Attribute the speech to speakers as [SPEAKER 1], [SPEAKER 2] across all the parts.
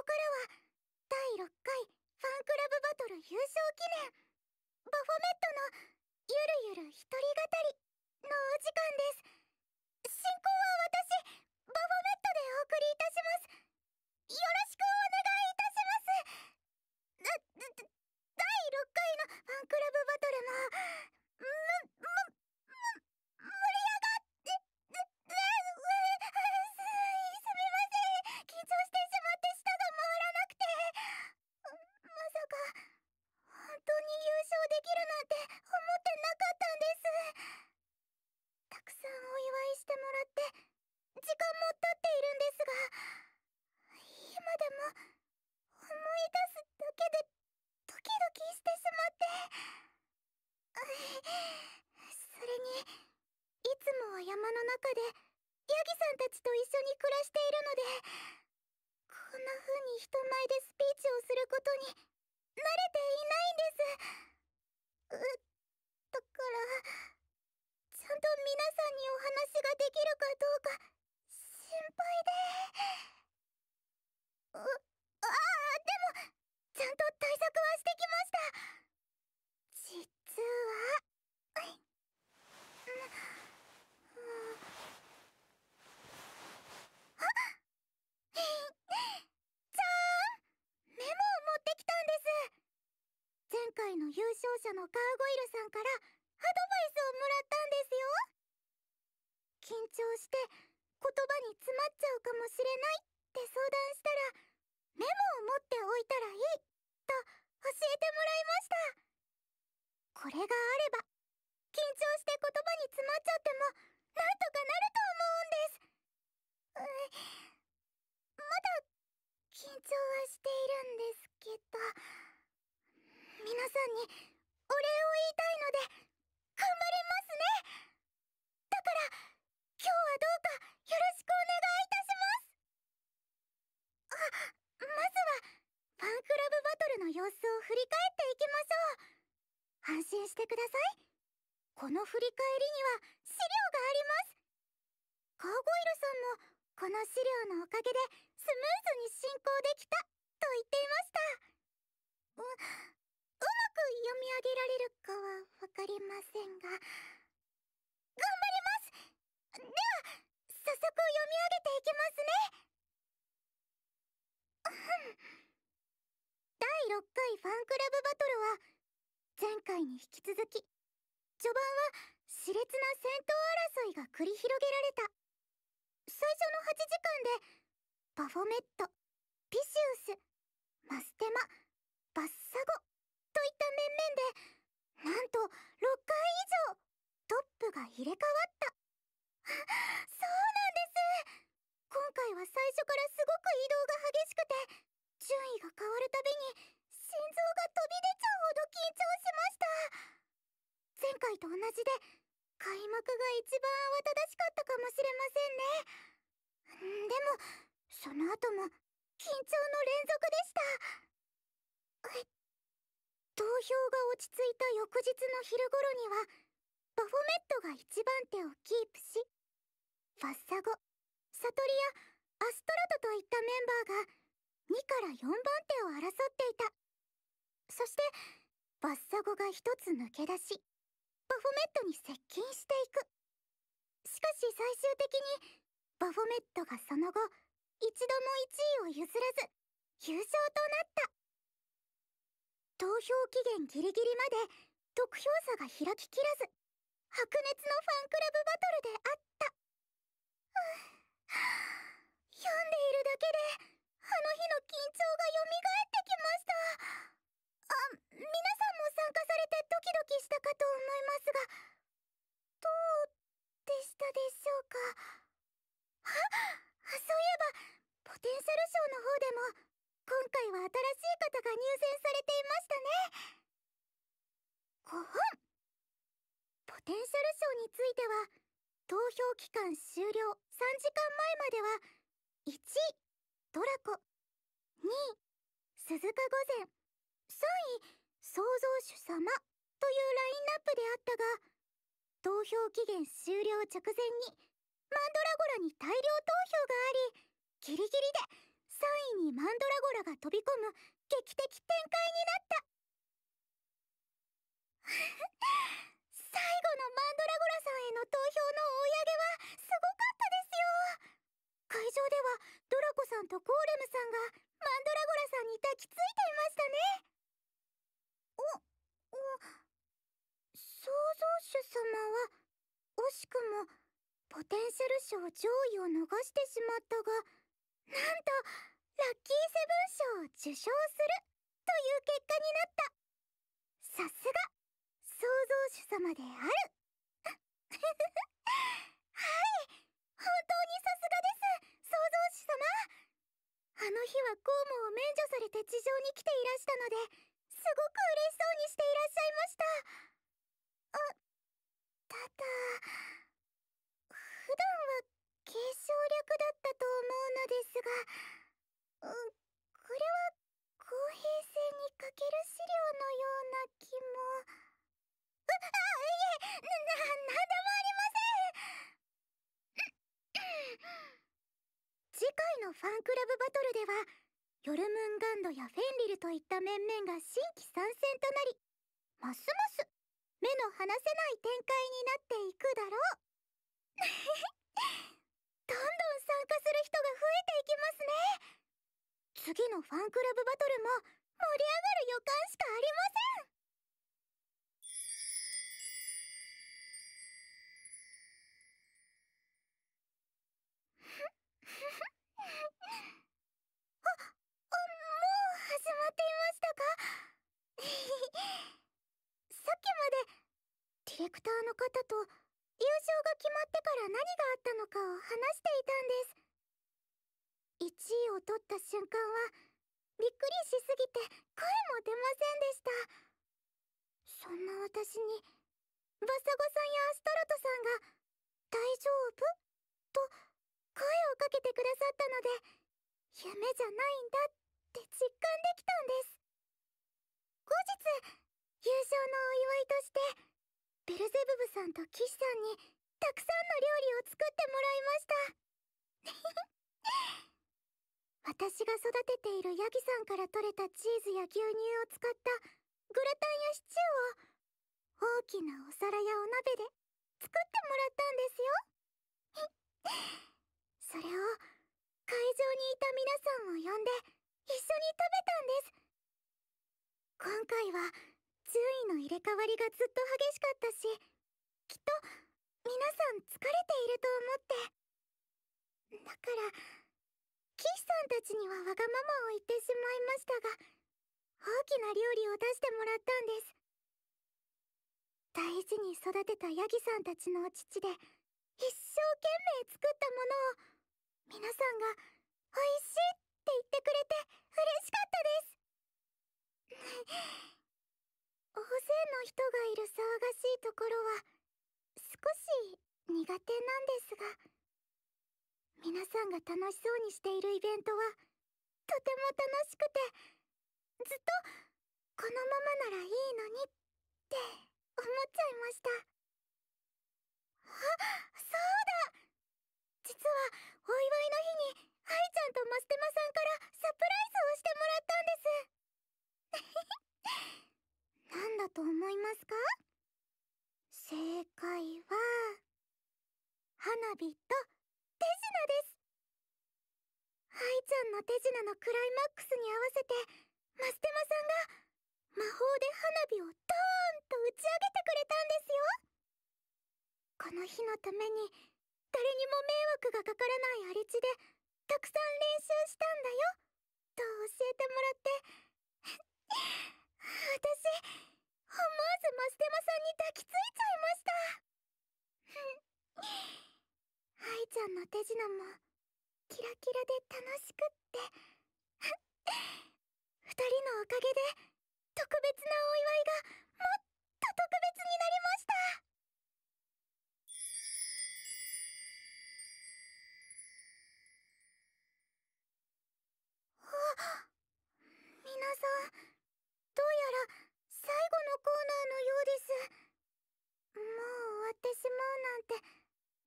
[SPEAKER 1] ここからは第6回ファンクラブバトル優勝記念バフォメットのゆるゆる一人語りのお時間です進行は私バフォメットでお送りいたしますよろしくたちと一緒に暮らしているのでこんな風に人前でスピーチをすることに慣れていないんですだからちゃんと皆さんにお話ができるかどうか心配でうああでもちゃんと対策はしてきました実はーんメモを持ってきたんです前回の優勝者のガーゴイルさんからアドバイスをもらったんですよ緊張して言葉に詰まっちゃうかもしれないって相談したらメモを持っておいたらいいと教えてもらいましたこれがあれば緊張して言葉に詰まっちゃってもなんとかなると思うんですまだ緊張はしているんですけど皆さんにお礼を言いたいので頑張りますねだから今日はどうかよろしくお願いいたしますあまずはファンクラブバトルの様子を振り返っていきましょう安心してくださいこの振り返りには資料がありますカーゴイルさんもこの資料のおかげでスムーズに進行できたと言っていましたううまく読み上げられるかは分かりませんが頑張りますでは早速読み上げていきますね第6回ファンクラブバトルは前回に引き続き序盤は熾烈な戦闘争いが繰り広げられた最初の8時間でバフォメットピシウスマステマバッサゴといった面々でなんと6回以上トップが入れ替わった そうなんです今回は最初からすごく移動が激しくて順位が変わるたびに心臓が飛び出ちゃうほど緊張しました前回と同じで開幕が一番慌ただしかったかもしれませんねでもその後も緊張の連続でしたえ投票が落ち着いた翌日の昼頃にはバフォメットが一番手をキープしファッサゴサトリアアストラトといったメンバーが2から4番手を争っていたそしてバッサゴが1つ抜け出しフォメットに接近していくしかし最終的にバフォメットがその後一度も1位を譲らず優勝となった投票期限ギリギリまで得票差が開ききらず白熱のファンクラブバトルであった読んでいるだけであの日の緊張が蘇ってきましたあ皆さんも参加されてドキドキしたかと思いますがどうでしたでしょうかあそういえばポテンシャル賞の方でも今回は新しい方が入選されていましたね5本ポテンシャル賞については投票期間終了3時間前までは1位ドラコ2位鈴鹿御前3位創造主様というラインナップであったが投票期限終了直前にマンドラゴラに大量投票がありギリギリで3位にマンドラゴラが飛び込む劇的展開になった 最後のマンドラゴラさんへの投票の追い上げはポテンシャル賞上位を逃してしまったがなんとラッキーセブン賞を受賞するという結果になったさすが創造主様である はい本当にさすがです創造主様あの日は公務を免除されて地上に来ていらしたのですごく嬉しそうにしていらっしゃいましたうん、これは公平性に欠ける資料のような気もあっいえな何でもありません次回のファンクラブバトルではヨルムンガンドやフェンリルといった面々が新規参戦となりますます目の離せない展開になっていくだろう。参加する人が増えていきますね次のファンクラブバトルも盛り上がる予感しかありませんあ、もう始まままっっていしたか さきでディレクターの方と優勝が決まってから何があったのかを話していたんです1位を取った瞬間はびっくりしすぎて声も出ませんでしたそんな私にバサゴさんやアストロトさんが「大丈夫?」と声をかけてくださったので夢じゃないんだって実感できたんです後日優勝のお祝いとしてベルゼブブさんとキシさんにたくさんの料理を作ってもらいました 私が育てているヤギさんから取れたチーズや牛乳を使ったグラタンやシチューを大きなお皿やお鍋で作ってもらったんですよ それを会場にいた皆さんを呼んで一緒に食べたんです今回は注意の入れ替わりがずっと激しかったしきっと皆さん疲れていると思ってだから岸さんたちにはわがままを言ってしまいましたが大きな料理を出してもらったんです大事に育てたヤギさんたちのお乳で一生懸命作ったものを皆さんが「おいしい」って言ってくれて嬉しかったです大勢の人がいる騒がしいところは少し苦手なんですが皆さんが楽しそうにしているイベントはとても楽しくてずっとこのままならいいのにって思っちゃいましたマステマさんに抱きついちゃいました 愛ちゃんの手品もキラキラで楽しくって 二人のおかげで特別なお祝いがもっと特別になりましたあ皆さんどうやら最後のコーナーのようですもう終わってしまうなんて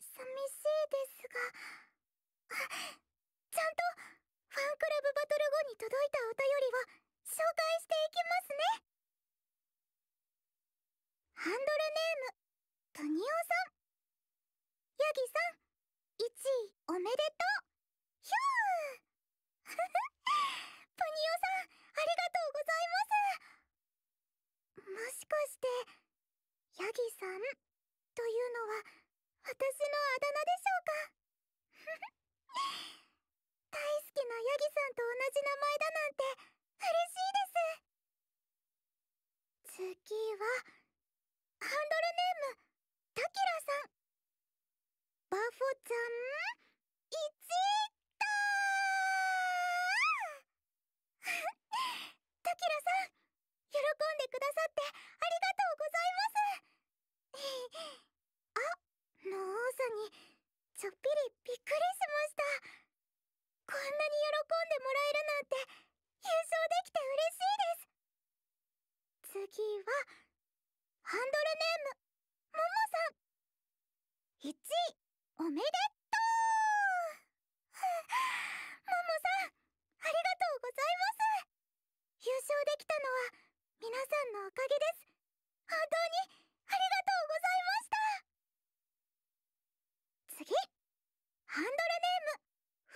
[SPEAKER 1] 寂しいですがちゃんとファンクラブバトル後に届いたお便りは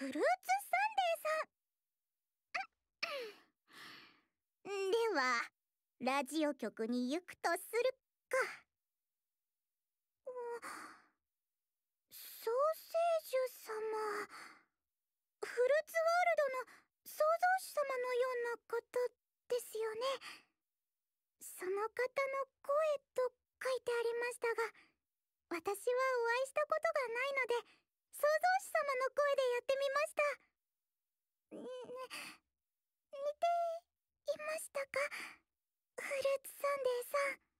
[SPEAKER 1] フルーツサンデーさんではラジオ局に行くとするかソーセージュ様フルーツワールドの創造主様のようなことですよねその方の声と書いてありましたが私はお会いしたことがないので創造主様の声でやってみました、ね、似ていましたかフルーツサンデーさん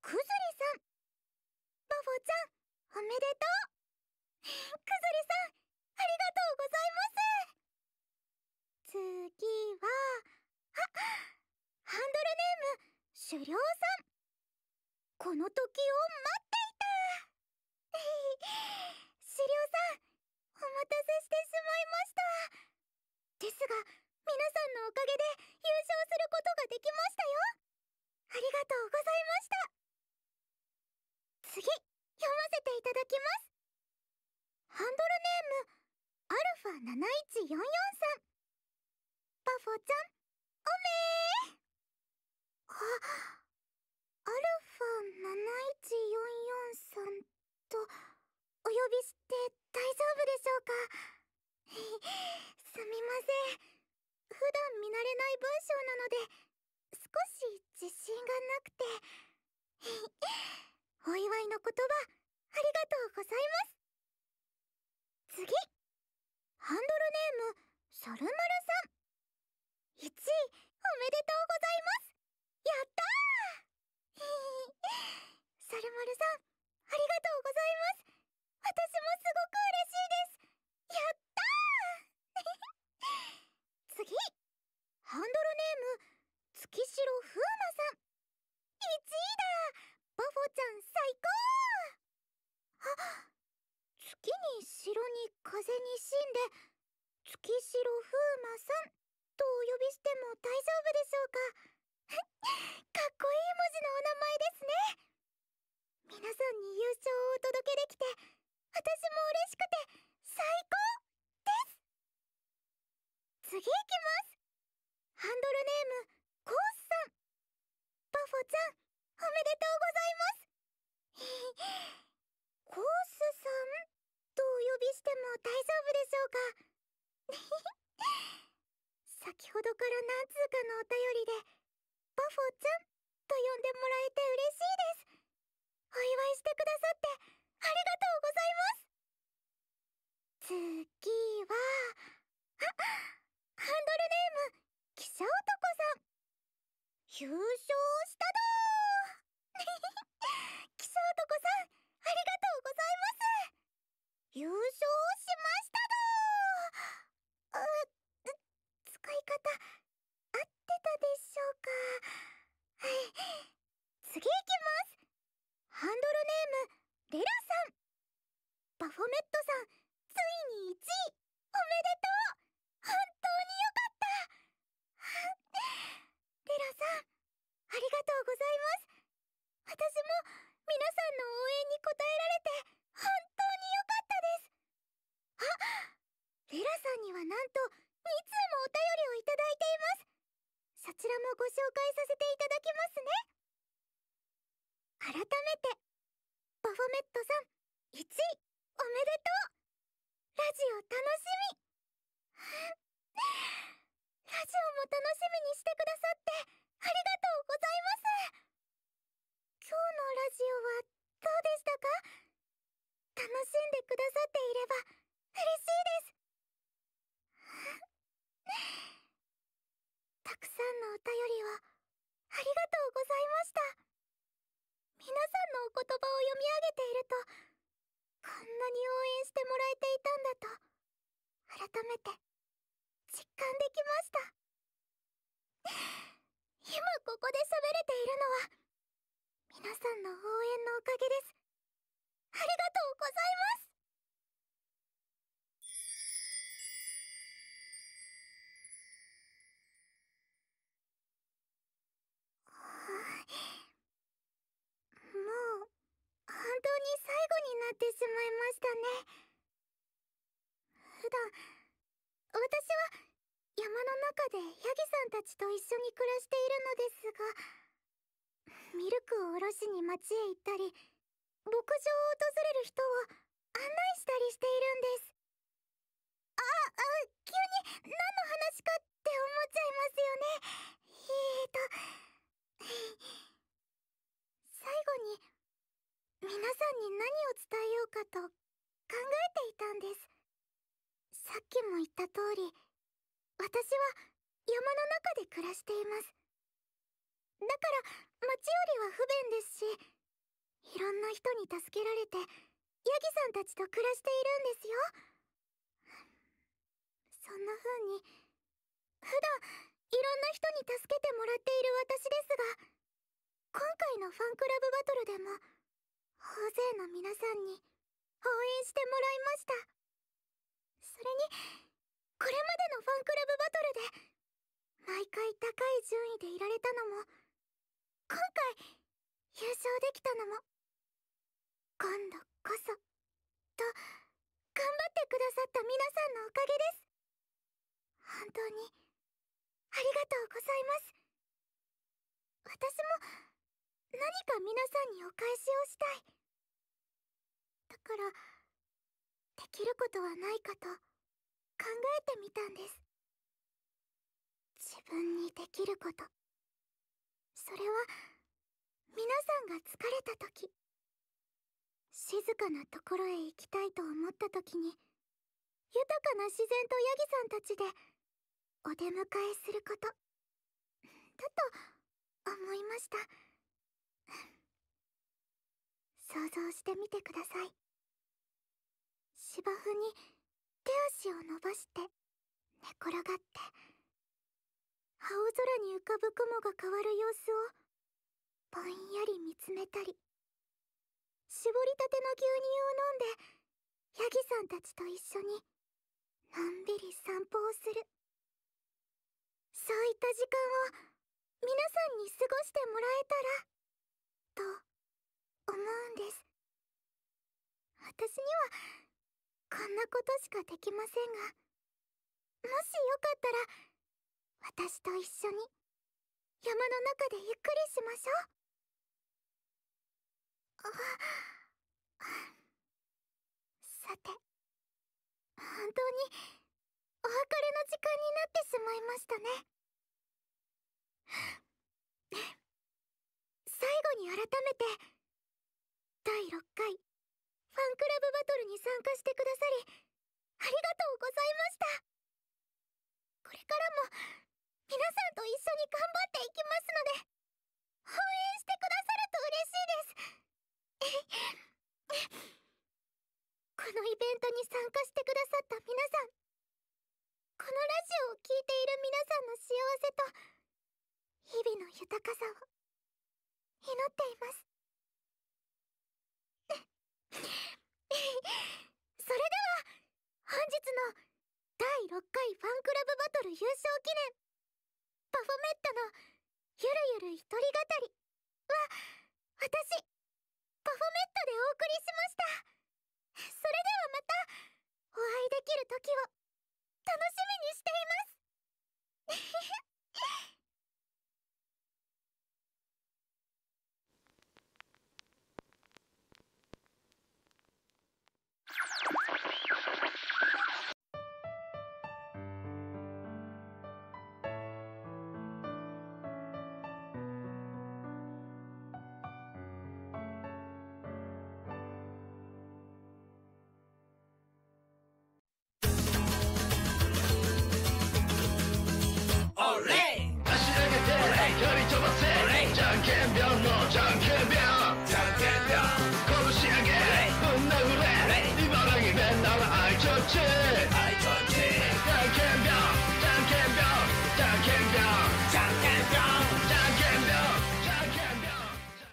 [SPEAKER 1] くずりさんバフボちゃんおめでとうくずりさんありがとうございます次はあハンドルネーム狩猟さんこの時を待っていた狩猟 さんお待たせしてしまいましたですが皆さんのおかげで優勝することができましたよありがとうございました次、読ませていただきます。ハンドルネーム、アルファ7144さん。パフォちゃん、おめーあ、アルファ7144さんと、お呼びして大丈夫でしょうか すみません。普段見慣れない文章なので、少し自信がなくて。お祝いの言葉ありがとうございます次ハンドルネームシャルマルさん1位おめでとうございますやったー シャルマルさんありがとうございます私もすごく嬉しいですませんとお呼びしても大丈夫でしょうかドから何通かのお便りで「バフォちゃん」と呼んでもらえて嬉しいですお祝いしてくださってありがとうございます次はあハンドルネーム汽車男さん優勝しただレラさんバフォメットさんついに1位おめでとう本当によかったレラさんありがとうございます私も皆さんの応援に応えられて本当によかったですあレラさんにはなんと2通もお便りをいただいていますそちらもご紹介させていただきますね改めてバフォメットさん1位おめでとうラジオ楽しみラジオも楽しみにしてくださってありがとうございます今日のラジオはどうでしたか楽しんでくださっていればってしまいましたね普段私は山の中でヤギさんたちと一緒に暮らしているのですがミルクをおろしに町へ行ったり牧場を訪れる人を案内したりしているんですああ急に何の話かって思っちゃいますよねえーと 最後に皆さんに何を伝えようかと考えていたんですさっきも言った通り私は山の中で暮らしていますだから町よりは不便ですしいろんな人に助けられてヤギさんたちと暮らしているんですよそんな風に普段いろんな人に助けてもらっている私ですが今回のファンクラブバトルでも大勢の皆さんに応援してもらいましたそれにこれまでのファンクラブバトルで毎回高い順位でいられたのも今回優勝できたのも今度こそと頑張ってくださった皆さんのおかげです本当にありがとうございます私も何か皆さんにお返しをしたいだからできることはないかと考えてみたんです自分にできることそれは皆さんが疲れた時静かなところへ行きたいと思った時に豊かな自然とヤギさんたちでお出迎えすることだと思いました。想像してみてください芝生に手足を伸ばして寝転がって青空に浮かぶ雲が変わる様子をぼんやり見つめたり絞りたての牛乳を飲んでヤギさんたちと一緒にのんびり散歩をするそういった時間を皆さんに過ごしてもらえたらと思うんです私にはこんなことしかできませんがもしよかったら私と一緒に山の中でゆっくりしましょうあさて本当にお別れの時間になってしまいましたね 最後に改めて第6回ファンクラブバトルに参加してくださりありがとうございましたこれからも皆さんと一緒に頑張っていきますので応援してくださると嬉しいです このイベントに参加してくださった皆さんこのラジオを聴いている皆さんの幸せと日々の豊かさを祈っています それでは本日の第6回ファンクラブバトル優勝記念パフォメットのゆるゆる一人語りは私パフォメットでお送りしましたそれではまたお会いできる時を楽しみにしています 飛ばせじゃんけんぴょんのじゃん